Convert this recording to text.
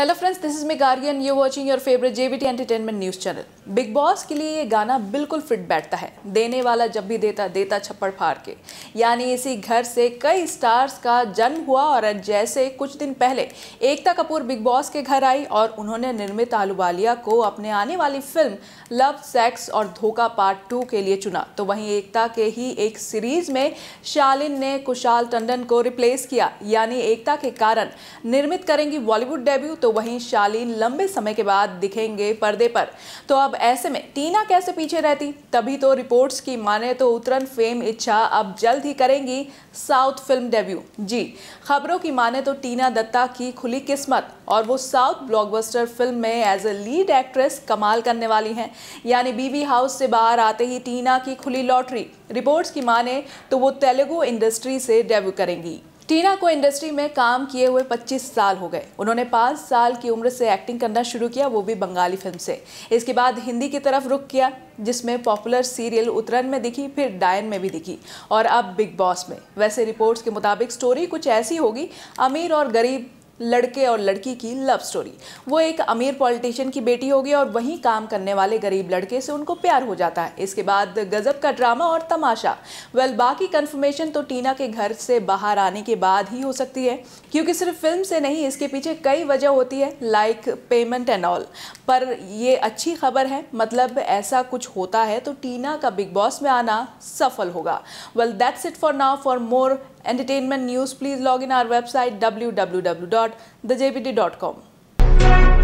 Hello friends this is me गार्गियन you watching your favourite JBT entertainment news channel Bigg Boss के लिए ये गाना बिल्कुल फिट बैठता है देने वाला जब भी देता देता छप्पड़ फाड़ के यानी इसी घर से कई स्टार्स का जन्म हुआ और जैसे कुछ दिन पहले एकता कपूर बिग बॉस के घर आई और उन्होंने निर्मित आलूबालिया को अपने आने वाली फिल्म लव सेक्स और धोखा पार्ट टू के लिए चुना तो वहीं एकता के ही एक सीरीज में शालिन ने कुशाल टंडन को रिप्लेस किया यानी एकता के कारण निर्मित करेंगी बॉलीवुड डेब्यू तो वहीं शालीन लंबे समय के बाद दिखेंगे पर्दे पर तो अब ऐसे में टीना कैसे पीछे रहती तभी तो रिपोर्ट्स की माने तो उतरन फेम इच्छा अब जल्द ही करेंगी साउथ फिल्म डेब्यू जी खबरों की माने तो टीना दत्ता की खुली किस्मत और वो साउथ ब्लॉकबस्टर फिल्म में एज ए लीड एक्ट्रेस कमाल करने वाली हैं यानी बीवी हाउस से बाहर आते ही टीना की खुली लॉटरी रिपोर्ट्स की माने तो वो तेलुगु इंडस्ट्री से डेब्यू करेंगी टीना को इंडस्ट्री में काम किए हुए 25 साल हो गए उन्होंने पाँच साल की उम्र से एक्टिंग करना शुरू किया वो भी बंगाली फिल्म से इसके बाद हिंदी की तरफ रुख किया जिसमें पॉपुलर सीरियल उतरन में दिखी फिर डायन में भी दिखी और अब बिग बॉस में वैसे रिपोर्ट्स के मुताबिक स्टोरी कुछ ऐसी होगी अमीर और गरीब लड़के और लड़की की लव स्टोरी वो एक अमीर पॉलिटिशियन की बेटी होगी और वहीं काम करने वाले गरीब लड़के से उनको प्यार हो जाता है इसके बाद गजब का ड्रामा और तमाशा वेल बाकी कन्फर्मेशन तो टीना के घर से बाहर आने के बाद ही हो सकती है क्योंकि सिर्फ फिल्म से नहीं इसके पीछे कई वजह होती है लाइक पेमेंट एंड ऑल पर ये अच्छी खबर है मतलब ऐसा कुछ होता है तो टीना का बिग बॉस में आना सफल होगा well that's it for now for more entertainment news, please log in our website www.thejpt.com.